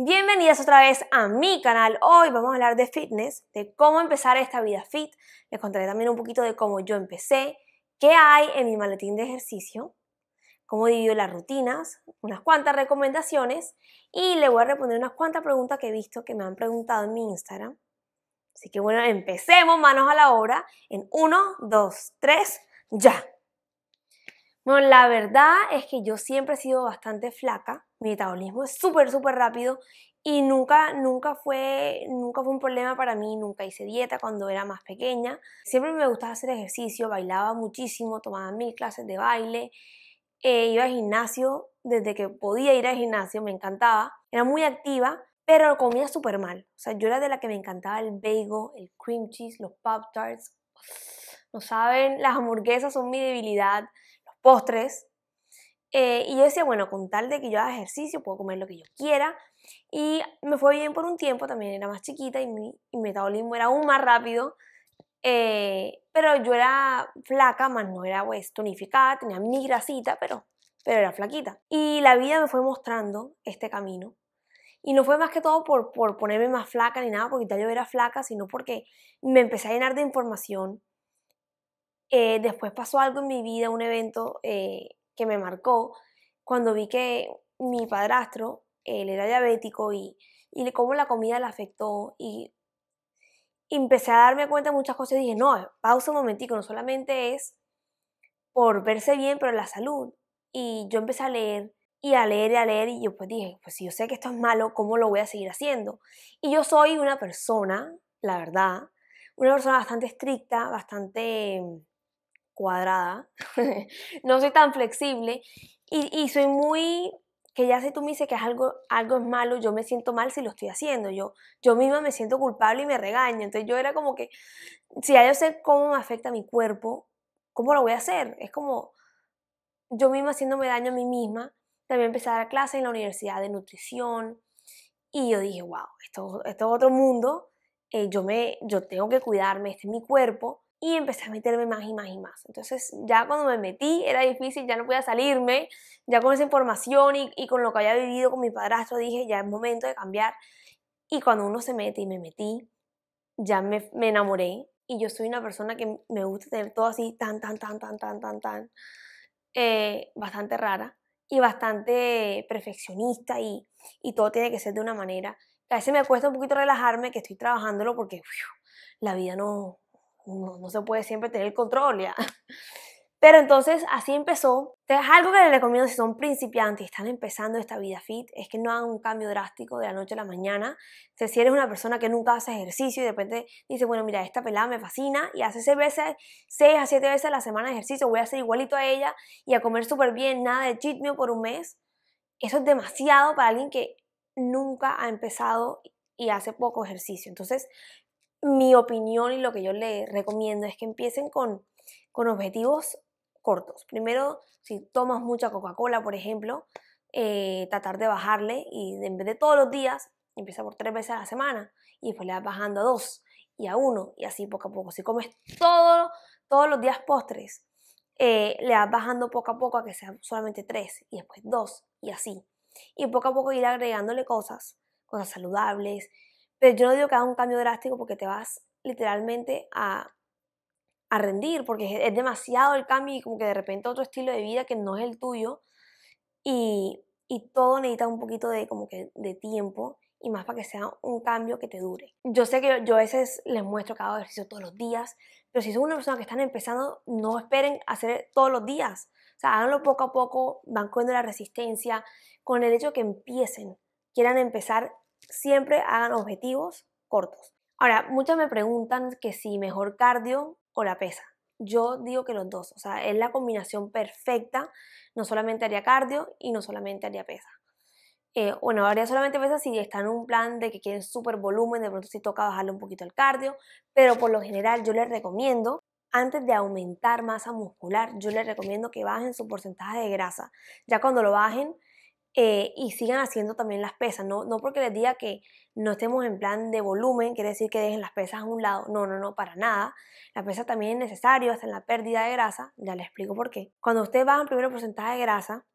Bienvenidas otra vez a mi canal. Hoy vamos a hablar de fitness, de cómo empezar esta vida fit. Les contaré también un poquito de cómo yo empecé, qué hay en mi maletín de ejercicio, cómo divido las rutinas, unas cuantas recomendaciones y le voy a responder unas cuantas preguntas que he visto que me han preguntado en mi Instagram. Así que bueno, empecemos manos a la obra en 1, 2, 3, ya. Bueno, la verdad es que yo siempre he sido bastante flaca mi metabolismo es súper, súper rápido y nunca, nunca, fue, nunca fue un problema para mí, nunca hice dieta cuando era más pequeña. Siempre me gustaba hacer ejercicio, bailaba muchísimo, tomaba mil clases de baile, eh, iba al gimnasio desde que podía ir al gimnasio, me encantaba, era muy activa, pero comía súper mal. O sea, yo era de la que me encantaba el bagel, el cream cheese, los pop tarts. No saben, las hamburguesas son mi debilidad, los postres, eh, y yo decía, bueno, con tal de que yo haga ejercicio, puedo comer lo que yo quiera. Y me fue bien por un tiempo, también era más chiquita y mi, metabolismo era aún más rápido. Eh, pero yo era flaca, más no era pues, tonificada, tenía mi grasita, pero, pero era flaquita. Y la vida me fue mostrando este camino. Y no fue más que todo por, ponerme más flaca ni nada, porque ya yo era flaca, sino porque me empecé a llenar de información. Eh, después pasó algo en mi vida, un evento que me marcó cuando vi que mi padrastro, él era diabético y, y cómo la comida le afectó y empecé a darme cuenta de muchas cosas y dije, no, eh, pausa un momentico, no solamente es por verse bien, pero la salud. Y yo empecé a leer y a leer y a leer y yo pues dije, pues si yo sé que esto es malo, ¿cómo lo voy a seguir haciendo? Y yo soy una persona, la verdad, una persona bastante estricta, bastante cuadrada, no soy tan flexible y, soy muy, que ya si tú me dices que algo, algo es malo, yo me siento mal si lo estoy haciendo, yo, yo misma me siento culpable y me regaño, entonces yo era como que, si ya yo sé cómo me afecta mi cuerpo, ¿cómo lo voy a hacer? Es como yo misma haciéndome daño a mí misma, también empecé a dar clases en la universidad de nutrición y yo dije, wow, esto, esto es otro mundo, eh, yo, me, yo tengo que cuidarme, este es mi cuerpo y empecé a meterme más y más y más. Entonces ya cuando me metí era difícil, ya no podía salirme, ya con esa información y, con lo que había vivido con mi padrastro dije, ya es momento de cambiar. Y cuando uno se mete y me metí, ya me, enamoré y yo soy una persona que me gusta tener todo así tan, tan, tan, tan, tan, tan, tan, eh, bastante rara y bastante perfeccionista y, y todo tiene que ser de una manera. A veces me cuesta un poquito relajarme, que estoy trabajándolo porque la vida no, no, se puede siempre tener el control ya. Pero entonces así empezó. Entonces, algo que les recomiendo si son principiantes y están empezando esta vida fit es que no hagan un cambio drástico de la noche a la mañana. si eres una persona que nunca hace ejercicio y de repente dice bueno, mira, esta pelada me fascina y hace seis veces, seis a siete veces a la semana ejercicio, voy a hacer igualito a ella y a comer súper bien, nada de cheat por un mes. Eso es demasiado para alguien que nunca ha empezado y hace poco ejercicio. Entonces, mi opinión y lo que yo le recomiendo es que empiecen con, objetivos cortos. Primero, si tomas mucha Coca-Cola, por ejemplo, eh, tratar de bajarle y en vez de todos los días, empieza por tres veces a la semana y después le vas bajando a dos y a uno y así poco a poco. Si comes todos los días postres, eh, le vas bajando poco a poco a que sean solamente tres y después dos y así. Y poco a poco ir agregándole cosas, cosas saludables, pero yo no digo que haga un cambio drástico porque te vas literalmente a, a rendir, porque es, demasiado el cambio y como que de repente otro estilo de vida que no es el tuyo y, y todo necesita un poquito de, como que de tiempo y más para que sea un cambio que te dure. Yo sé que yo a veces les muestro que hago ejercicio todos los días, pero si son una persona que están empezando, no esperen hacer todos los días. O sea, háganlo poco a poco, van cogiendo la resistencia, con el hecho que empiecen, quieran empezar siempre hagan objetivos cortos. Ahora, muchas me preguntan que si mejor cardio o la pesa. Yo digo que los dos, o sea, es la combinación perfecta. No solamente haría cardio y no solamente haría pesa. Eh, bueno, haría solamente pesa si están en un plan de que quieren súper volumen, de pronto sí toca bajarle un poquito el cardio, pero por lo general yo les recomiendo, antes de aumentar masa muscular, yo les recomiendo que bajen su porcentaje de grasa. Ya cuando lo bajen, eh, y sigan haciendo también las pesas. No, porque les diga que no estemos en plan de volumen, quiere decir que dejen las pesas a un lado. No, no, no, para nada. las pesas también es necesario hasta en la pérdida de grasa. Ya les explico por qué. Cuando ustedes bajan primero el porcentaje de grasa,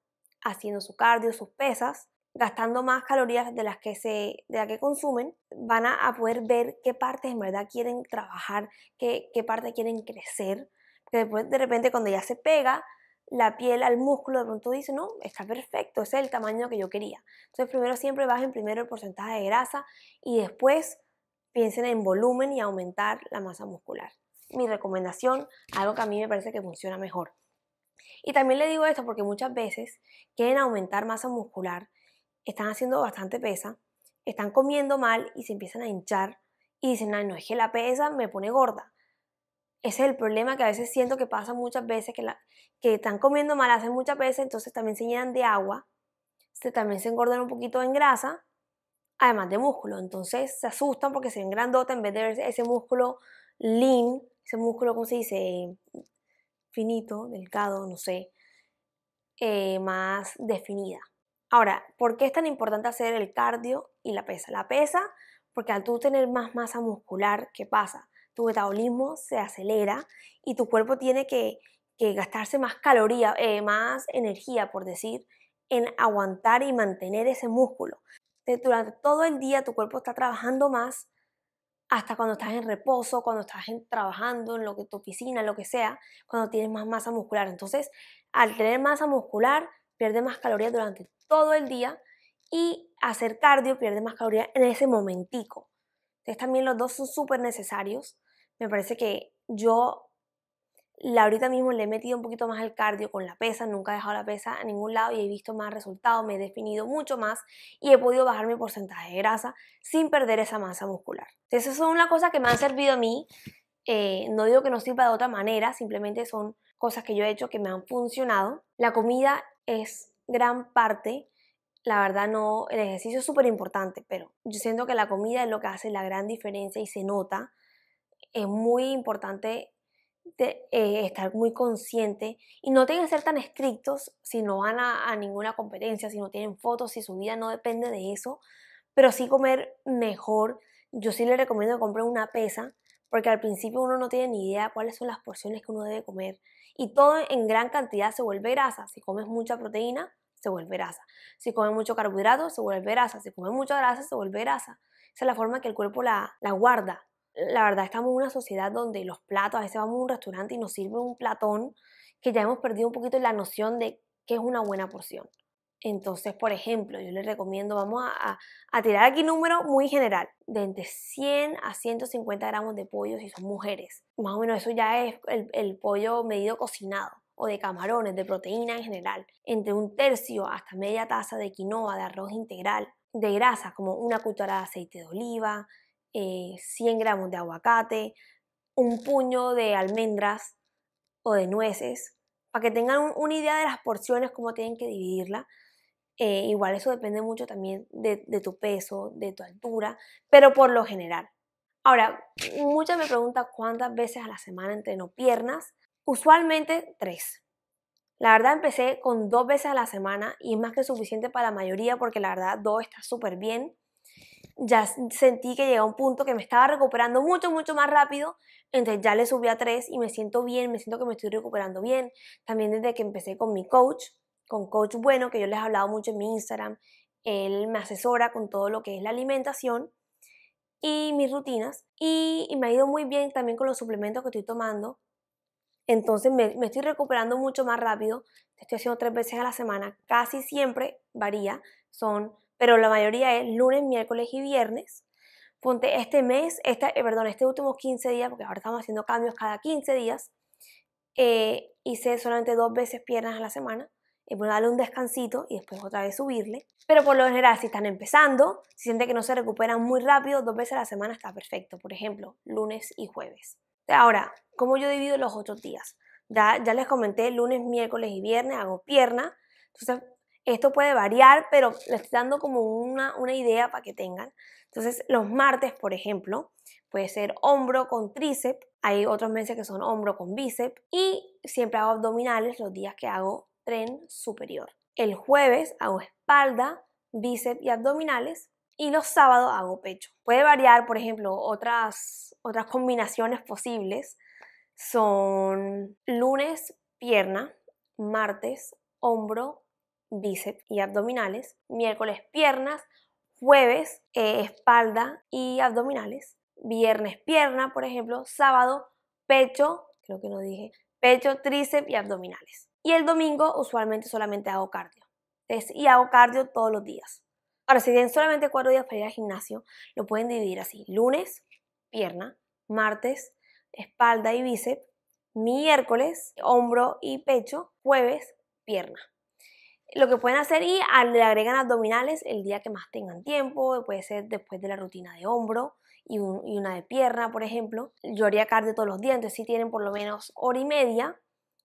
haciendo su cardio, sus pesas, gastando más calorías de las que se de que consumen, van a, poder ver qué partes en verdad quieren trabajar, qué, qué parte quieren crecer. Que después de repente cuando ya se pega, la piel al músculo, de pronto dice, no, está perfecto, es el tamaño que yo quería. Entonces primero siempre bajen primero el porcentaje de grasa y después piensen en volumen y aumentar la masa muscular. Mi recomendación, algo que a mí me parece que funciona mejor. Y también le digo esto porque muchas veces quieren aumentar masa muscular, están haciendo bastante pesa, están comiendo mal y se empiezan a hinchar y dicen, no es que la pesa me pone gorda ese es el problema que a veces siento que pasa muchas veces, que, la, que están comiendo mal, hacen muchas veces, entonces también se llenan de agua, se, también se engordan un poquito en grasa, además de músculo. Entonces se asustan porque se ven en vez de ver ese músculo lean, ese músculo, ¿cómo se dice? Finito, delgado, no sé, eh, más definida. Ahora, ¿por qué es tan importante hacer el cardio y la pesa? La pesa, porque al tú tener más masa muscular, ¿qué pasa? tu metabolismo se acelera y tu cuerpo tiene que, gastarse más caloría, eh, más energía, por decir, en aguantar y mantener ese músculo. durante todo el día tu cuerpo está trabajando más hasta cuando estás en reposo, cuando estás trabajando en lo que tu oficina, lo que sea, cuando tienes más masa muscular. Entonces, al tener masa muscular, pierde más calorías durante todo el día y hacer cardio pierde más calorías en ese momentico. Entonces también los dos son súper necesarios. Me parece que yo la ahorita mismo le he metido un poquito más el cardio con la pesa, nunca he dejado la pesa a ningún lado y he visto más resultados, me he definido mucho más y he podido bajar mi porcentaje de grasa sin perder esa masa muscular. Entonces, eso es una cosa que me han servido a mí. Eh, no digo que no sirva de otra manera, simplemente son cosas que yo he hecho que me han funcionado. La comida es gran parte la verdad no, el ejercicio es súper importante, pero yo siento que la comida es lo que hace la gran diferencia y se nota. Es muy importante eh, estar muy consciente y no tienen que ser tan estrictos si no van a, ninguna competencia, si no tienen fotos, si su vida no depende de eso, pero sí comer mejor. Yo sí le recomiendo comprar una pesa porque al principio uno no tiene ni idea cuáles son las porciones que uno debe comer y todo en gran cantidad se vuelve grasa. Si comes mucha proteína, se vuelve grasa. Si come mucho carbohidrato, se vuelve grasa. Si come mucha grasa, se vuelve grasa. Esa es la forma que el cuerpo la, guarda. La verdad, estamos en una sociedad donde los platos, a veces vamos a un restaurante y nos sirve un platón que ya hemos perdido un poquito la noción de qué es una buena porción. Entonces, por ejemplo, yo les recomiendo, vamos a, tirar aquí un número muy general, de entre 100 a 150 gramos de pollo si son mujeres. Más o menos eso ya es el pollo medido cocinado o de camarones, de proteína en general, entre un tercio hasta media taza de quinoa, de arroz integral, de grasa como una cucharada de aceite de oliva, 100 eh, gramos de aguacate, un puño de almendras o de nueces, para que tengan una idea de las porciones, cómo tienen que dividirla. Eh, igual eso depende mucho también de, de tu peso, de tu altura, pero por lo general. Ahora, muchas me preguntan cuántas veces a la semana entreno piernas Usualmente tres. La verdad empecé con dos veces a la semana y es más que suficiente para la mayoría porque la verdad dos está súper bien. Ya sentí que llegué a un punto que me estaba recuperando mucho, mucho más rápido. Entonces ya le subí a tres y me siento bien, me siento que me estoy recuperando bien. También desde que empecé con mi coach, con Coach Bueno, que yo les he hablado mucho en mi Instagram, él me asesora con todo lo que es la alimentación y mis rutinas. y me ha ido muy bien también con los suplementos que estoy tomando entonces me, estoy recuperando mucho más rápido. Estoy haciendo tres veces a la semana. Casi siempre varía, son, pero la mayoría es lunes, miércoles y viernes. Ponte este mes, esta, eh, perdón, este último 15 días, porque ahora estamos haciendo cambios cada 15 días. Eh, hice solamente dos veces piernas a la semana. Y bueno, darle un descansito y después otra vez subirle. Pero por lo general, si están empezando, si sienten que no se recuperan muy rápido, dos veces a la semana está perfecto. Por ejemplo, lunes y jueves. Ahora, ¿cómo yo divido los otros días? Ya, ya les comenté, lunes, miércoles y viernes hago pierna. Entonces, esto puede variar, pero les estoy dando como una, una idea para que tengan. Entonces, los martes, por ejemplo, puede ser hombro con tríceps. Hay otros meses que son hombro con bíceps. Y siempre hago abdominales los días que hago tren superior. El jueves hago espalda, bíceps y abdominales y los sábados hago pecho. Puede variar, por ejemplo, otras, otras combinaciones posibles son lunes, pierna, martes, hombro, bíceps y abdominales, miércoles, piernas, jueves, eh, espalda y abdominales, viernes, pierna, por ejemplo, sábado, pecho, creo que no dije, pecho, tríceps y abdominales. Y el domingo usualmente solamente hago cardio. Es, y hago cardio todos los días. Ahora, si tienen solamente cuatro días para ir al gimnasio, lo pueden dividir así. Lunes, pierna, martes, espalda y bíceps, miércoles, hombro y pecho, jueves, pierna. Lo que pueden hacer y le agregan abdominales el día que más tengan tiempo, puede ser después de la rutina de hombro y, una de pierna, por ejemplo. Yo haría cardio todos los días, entonces si tienen por lo menos hora y media,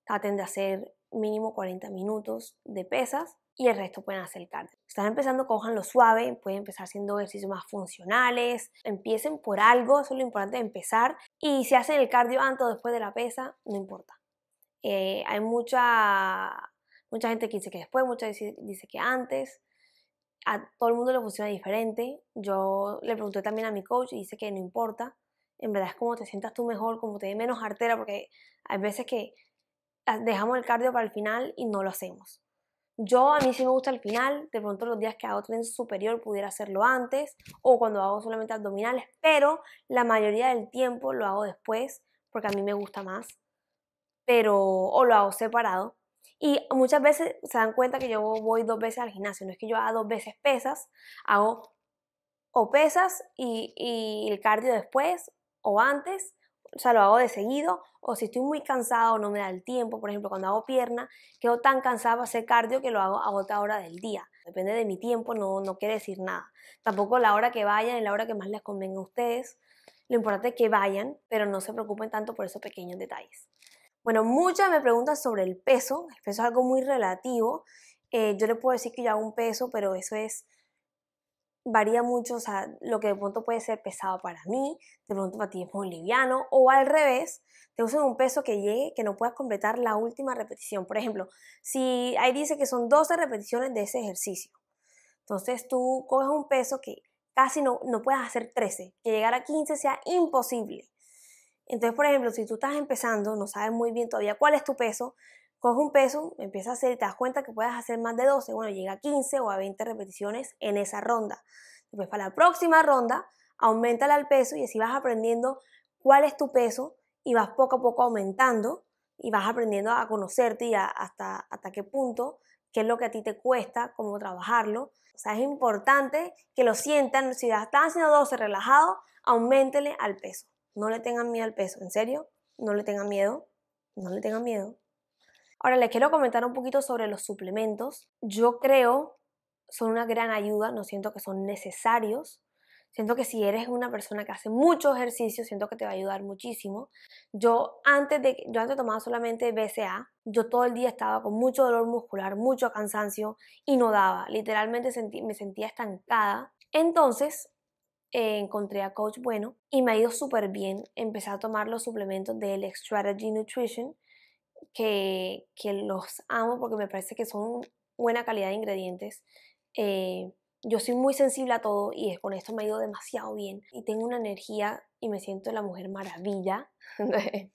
traten de hacer mínimo 40 minutos de pesas y el resto pueden hacer cardio. Si están empezando, lo suave, pueden empezar haciendo ejercicios más funcionales, empiecen por algo, eso es lo importante de empezar. Y si hacen el cardio antes o después de la pesa, no importa. Eh, hay mucha, mucha gente que dice que después, mucha gente dice que antes. A todo el mundo le funciona diferente. Yo le pregunté también a mi coach y dice que no importa. En verdad es como te sientas tú mejor, como te dé menos artera, porque hay veces que Ah, dejamos el cardio para el final y no lo hacemos. Yo a mí sí me gusta el final, de pronto los días que hago tren superior pudiera hacerlo antes o cuando hago solamente abdominales, pero la mayoría del tiempo lo hago después porque a mí me gusta más, pero o lo hago separado. Y muchas veces se dan cuenta que yo voy dos veces al gimnasio, no es que yo haga dos veces pesas, hago o pesas y, y el cardio después o antes o sea, lo hago de seguido, o si estoy muy cansado, no me da el tiempo, por ejemplo, cuando hago pierna, quedo tan cansada para hacer cardio que lo hago a otra hora del día. Depende de mi tiempo, no, no quiere decir nada. Tampoco la hora que vayan, es la hora que más les convenga a ustedes. Lo importante es que vayan, pero no se preocupen tanto por esos pequeños detalles. Bueno, muchas me preguntan sobre el peso. El peso es algo muy relativo. Eh, yo les puedo decir que yo hago un peso, pero eso es varía mucho, o sea, lo que de pronto puede ser pesado para mí, de pronto para ti es muy liviano, o al revés, te usan un peso que llegue, que no puedas completar la última repetición. Por ejemplo, si ahí dice que son 12 repeticiones de ese ejercicio, entonces tú coges un peso que casi no, no puedas hacer 13, que llegar a 15 sea imposible. Entonces, por ejemplo, si tú estás empezando, no sabes muy bien todavía cuál es tu peso, Coge un peso, empieza a hacer te das cuenta que puedes hacer más de 12, bueno, llega a 15 o a 20 repeticiones en esa ronda. Después para la próxima ronda, aumentale al peso y así vas aprendiendo cuál es tu peso y vas poco a poco aumentando y vas aprendiendo a conocerte y hasta, hasta qué punto, qué es lo que a ti te cuesta, cómo trabajarlo. O sea, es importante que lo sientan. Si estás haciendo 12 relajado, aumentele al peso. No le tengan miedo al peso. ¿En serio? No le tengan miedo. No le tengan miedo. Ahora les quiero comentar un poquito sobre los suplementos. Yo creo son una gran ayuda, no siento que son necesarios. Siento que si eres una persona que hace mucho ejercicio, siento que te va a ayudar muchísimo. Yo antes de yo antes tomaba solamente BCA, yo todo el día estaba con mucho dolor muscular, mucho cansancio y no daba, literalmente me sentía estancada. Entonces, eh, encontré a Coach Bueno y me ha ido súper bien. Empecé a tomar los suplementos del Strategy Nutrition que, los amo porque me parece que son buena calidad de ingredientes. Eh, yo soy muy sensible a todo y con esto me ha ido demasiado bien y tengo una energía y me siento la mujer maravilla.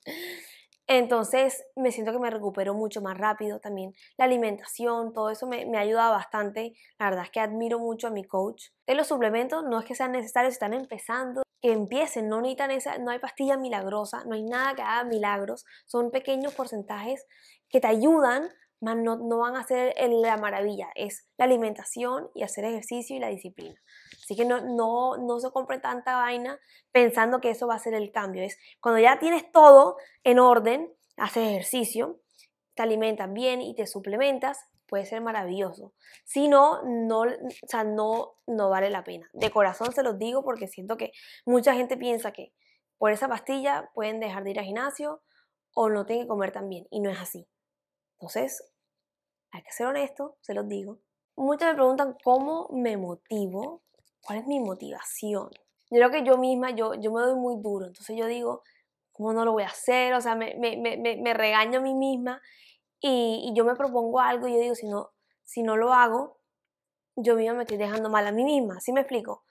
Entonces me siento que me recupero mucho más rápido también. La alimentación, todo eso me, me, ayuda bastante. La verdad es que admiro mucho a mi coach. De los suplementos, no es que sean necesarios están empezando empiecen, no necesitan esa, no hay pastilla milagrosa, no hay nada que haga milagros, son pequeños porcentajes que te ayudan, mas no, no van a ser la maravilla, es la alimentación y hacer ejercicio y la disciplina. Así que no, no, no se compre tanta vaina pensando que eso va a ser el cambio, es cuando ya tienes todo en orden, haces ejercicio, te alimentas bien y te suplementas, puede ser maravilloso. Si no, no, o no, no vale la pena. De corazón se los digo porque siento que mucha gente piensa que por esa pastilla pueden dejar de ir al gimnasio o no tienen que comer tan bien. Y no es así. Entonces, hay que ser honesto, se los digo. Muchos me preguntan cómo me motivo, cuál es mi motivación. Yo creo que yo misma, yo, yo me doy muy duro. Entonces yo digo, ¿cómo no lo voy a hacer? O sea, me, me regaño a mí misma y, yo me propongo algo y yo digo, si no, si no lo hago, yo misma me estoy dejando mal a mí misma, ¿sí me explico?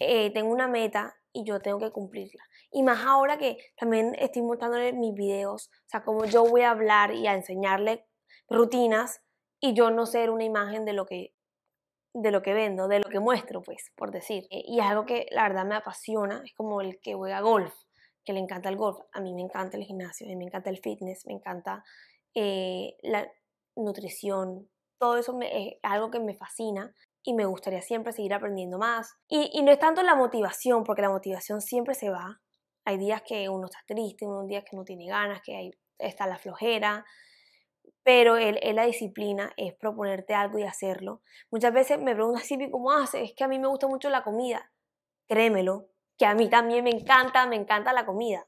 Eh, tengo una meta y yo tengo que cumplirla. Y más ahora que también estoy mostrándole mis videos, o sea, como yo voy a hablar y a enseñarle rutinas y yo no ser una imagen de lo que de lo que vendo, de lo que muestro, pues, por decir. Eh, y es algo que la verdad me apasiona, es como el que juega golf, que le encanta el golf. A mí me encanta el gimnasio, a mí me encanta el fitness, me encanta eh, la nutrición, todo eso es algo que me fascina y me gustaría siempre seguir aprendiendo más. Y, no es tanto la motivación, porque la motivación siempre se va. Hay días que uno está triste, unos días que no tiene ganas, que hay, está la flojera, pero el, la disciplina es proponerte algo y hacerlo. Muchas veces me preguntan, Silvi, ¿cómo haces? Ah, es que a mí me gusta mucho la comida. Créemelo, que a mí también me encanta, me encanta la comida.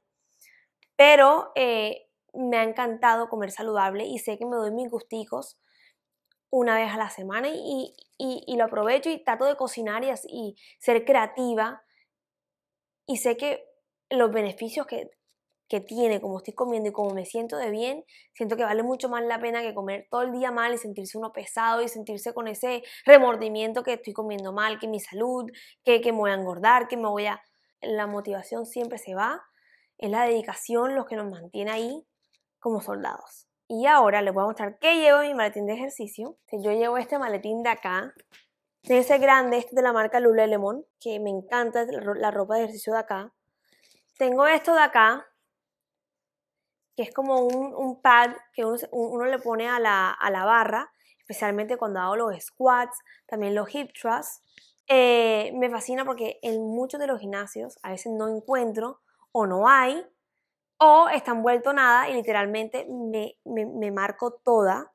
Pero eh, me ha encantado comer saludable y sé que me doy mis gusticos una vez a la semana y, lo aprovecho y trato de cocinar y, ser creativa y sé que los beneficios que, tiene, como estoy comiendo y como me siento de bien, siento que vale mucho más la pena que comer todo el día mal y sentirse uno pesado y sentirse con ese remordimiento que estoy comiendo mal, que mi salud, que, que me voy a engordar, que me voy a... La motivación siempre se va, es la dedicación lo que nos mantiene ahí como soldados. Y ahora les voy a mostrar qué llevo en mi maletín de ejercicio. Yo llevo este maletín de acá, de ese grande, este de la marca Lululemon, que me encanta la ropa de ejercicio de acá. Tengo esto de acá, que es como un, pad que uno, le pone a la, barra, especialmente cuando hago los squats, también los hip thrusts. Eh, me fascina porque en muchos de los gimnasios a veces no encuentro o no hay o está vuelto nada y literalmente me, marco toda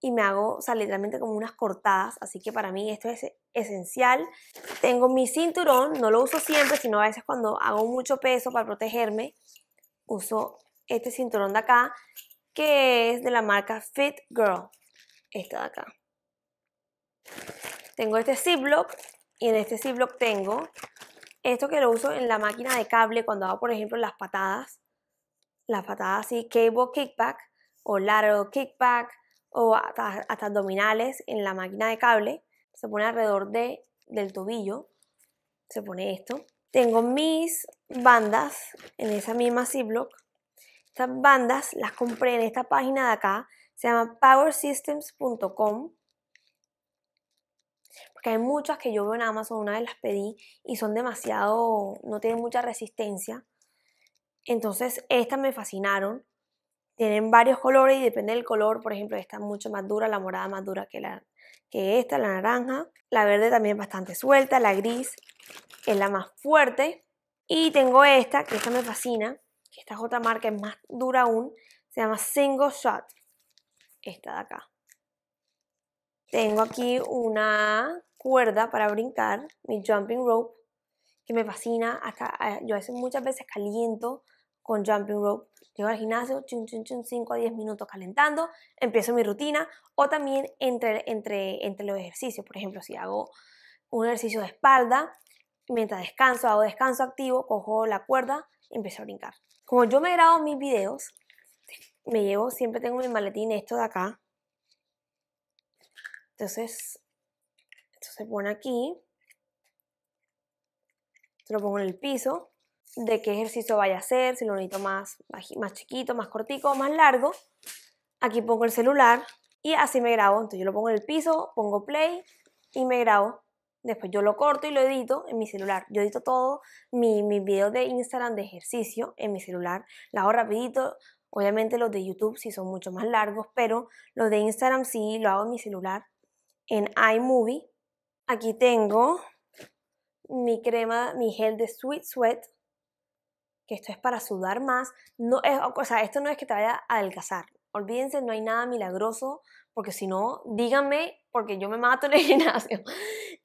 y me hago, o sea, literalmente como unas cortadas. Así que para mí esto es esencial. Tengo mi cinturón, no lo uso siempre, sino a veces cuando hago mucho peso para protegerme, uso este cinturón de acá, que es de la marca Fit Girl. Esta de acá. Tengo este ziplock y en este ziplock tengo esto que lo uso en la máquina de cable cuando hago, por ejemplo, las patadas la patada así, cable kickback o largo kickback o hasta, abdominales en la máquina de cable. Se pone alrededor de, del tobillo. Se pone esto. Tengo mis bandas en esa misma Ziploc. Estas bandas las compré en esta página de acá. Se llama powersystems.com. Porque hay muchas que yo veo en Amazon, una de las pedí y son demasiado, no tienen mucha resistencia. Entonces, estas me fascinaron. Tienen varios colores y depende del color. Por ejemplo, esta es mucho más dura, la morada más dura que, la, que esta, la naranja. La verde también es bastante suelta, la gris es la más fuerte. Y tengo esta, que esta me fascina. Esta es otra marca, es más dura aún. Se llama Single Shot. Esta de acá. Tengo aquí una cuerda para brincar, mi jumping rope, que me fascina. Hasta, eh, yo a muchas veces caliento con jumping rope. Llego al gimnasio, 5 a 10 minutos calentando, empiezo mi rutina o también entre, entre, entre los ejercicios. Por ejemplo, si hago un ejercicio de espalda, mientras descanso, hago descanso activo, cojo la cuerda y empiezo a brincar. Como yo me grabo mis videos, me llevo, siempre tengo mi maletín esto de acá. Entonces, esto se pone aquí. lo pongo en el piso de qué ejercicio vaya a hacer, si lo necesito más, más chiquito, más cortico, más largo. Aquí pongo el celular y así me grabo. Entonces yo lo pongo en el piso, pongo play y me grabo. Después yo lo corto y lo edito en mi celular. Yo edito todo, mis videos de Instagram de ejercicio en mi celular. Lo hago rapidito. Obviamente los de YouTube sí son mucho más largos, pero los de Instagram sí lo hago en mi celular. En iMovie. Aquí tengo mi crema, mi gel de Sweet Sweat que esto es para sudar más. No es, o sea, esto no es que te vaya a adelgazar. Olvídense, no hay nada milagroso, porque si no, díganme, porque yo me mato en el gimnasio.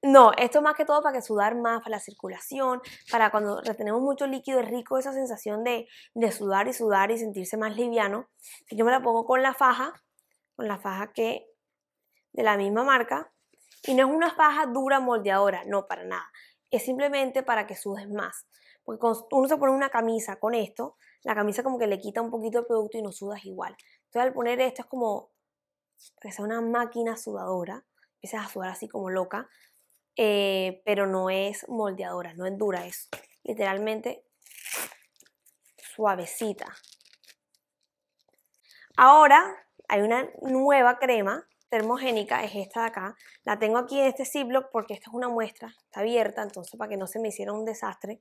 No, esto es más que todo para que sudar más, para la circulación, para cuando retenemos mucho líquido, es rico esa sensación de, de sudar y sudar y sentirse más liviano. Si yo me la pongo con la faja, con la faja que de la misma marca, y no es una faja dura moldeadora, no, para nada. Es simplemente para que sudes más. Porque uno se pone una camisa con esto, la camisa como que le quita un poquito el producto y no sudas igual. Entonces al poner esto es como que sea una máquina sudadora, empiezas a sudar así como loca, eh, pero no es moldeadora, no es dura, es literalmente suavecita. Ahora hay una nueva crema termogénica, es esta de acá. La tengo aquí en este Ziploc porque esta es una muestra, está abierta, entonces para que no se me hiciera un desastre.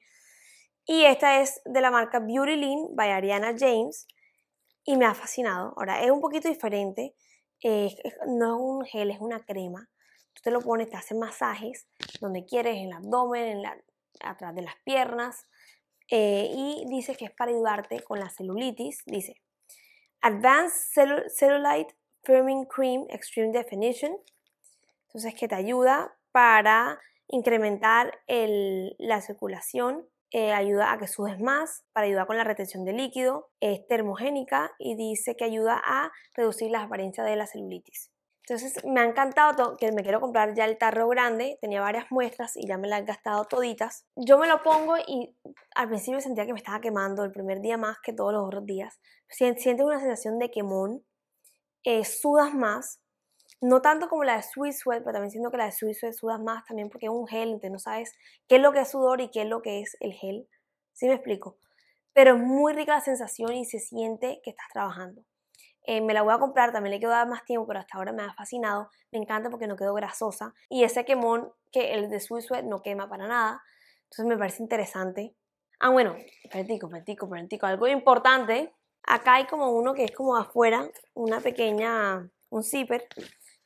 Y esta es de la marca Beauty Lean by Ariana James y me ha fascinado. Ahora, es un poquito diferente, no es un gel, es una crema. Tú te lo pones, te haces masajes donde quieres, en el abdomen, en la, atrás de las piernas. Eh, y dice que es para ayudarte con la celulitis. Dice, Advanced Cellulite Firming Cream Extreme Definition. Entonces, que te ayuda para incrementar la circulación eh, ayuda a que sudes más, para ayudar con la retención de líquido, es termogénica y dice que ayuda a reducir la apariencia de la celulitis. Entonces me ha encantado que me quiero comprar ya el tarro grande, tenía varias muestras y ya me las he gastado toditas. Yo me lo pongo y al principio sentía que me estaba quemando el primer día más que todos los otros días. Sientes una sensación de quemón, eh, sudas más, no tanto como la de Swiss Sweat, pero también siento que la de Swiss Sweat sudas más también porque es un gel, entonces no sabes qué es lo que es sudor y qué es lo que es el gel. ¿si me explico? Pero es muy rica la sensación y se siente que estás trabajando. Eh, me la voy a comprar, también le quedó más tiempo, pero hasta ahora me ha fascinado. Me encanta porque no quedó grasosa. Y ese quemón que el de Swiss Sweat no quema para nada. Entonces me parece interesante. Ah, bueno, perdico, perdico, perdico. Algo importante. Acá hay como uno que es como afuera, una pequeña, un zipper,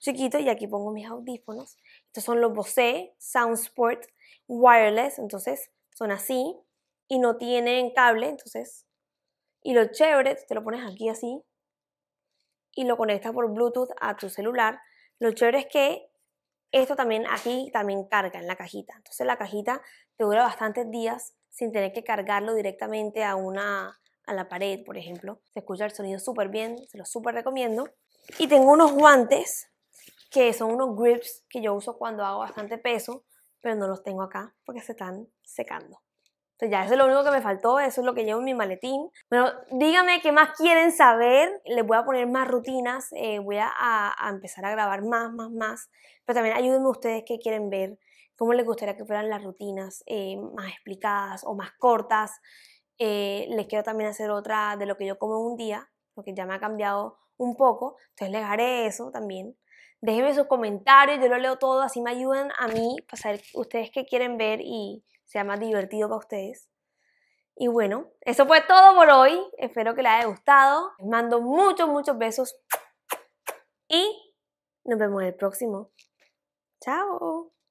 chiquito y aquí pongo mis audífonos. Estos son los Bose SoundSport Wireless, entonces son así y no tienen cable, entonces. Y lo chévere, te lo pones aquí así y lo conectas por Bluetooth a tu celular. Lo chévere es que esto también aquí también carga en la cajita. Entonces la cajita te dura bastantes días sin tener que cargarlo directamente a una a la pared, por ejemplo. Se escucha el sonido súper bien, se lo súper recomiendo. Y tengo unos guantes que son unos grips que yo uso cuando hago bastante peso, pero no los tengo acá porque se están secando. Entonces ya eso es lo único que me faltó, eso es lo que llevo en mi maletín. Bueno, díganme qué más quieren saber, les voy a poner más rutinas, eh, voy a, empezar a grabar más, más, más, pero también ayúdenme ustedes que quieren ver, cómo les gustaría que fueran las rutinas eh, más explicadas o más cortas. Eh, les quiero también hacer otra de lo que yo como un día, porque ya me ha cambiado un poco, entonces les haré eso también déjenme sus comentarios, yo lo leo todo, así me ayudan a mí para pues, saber ustedes qué quieren ver y sea más divertido para ustedes. Y bueno, eso fue todo por hoy. Espero que les haya gustado. Les mando muchos, muchos besos. Y nos vemos en el próximo. Chao.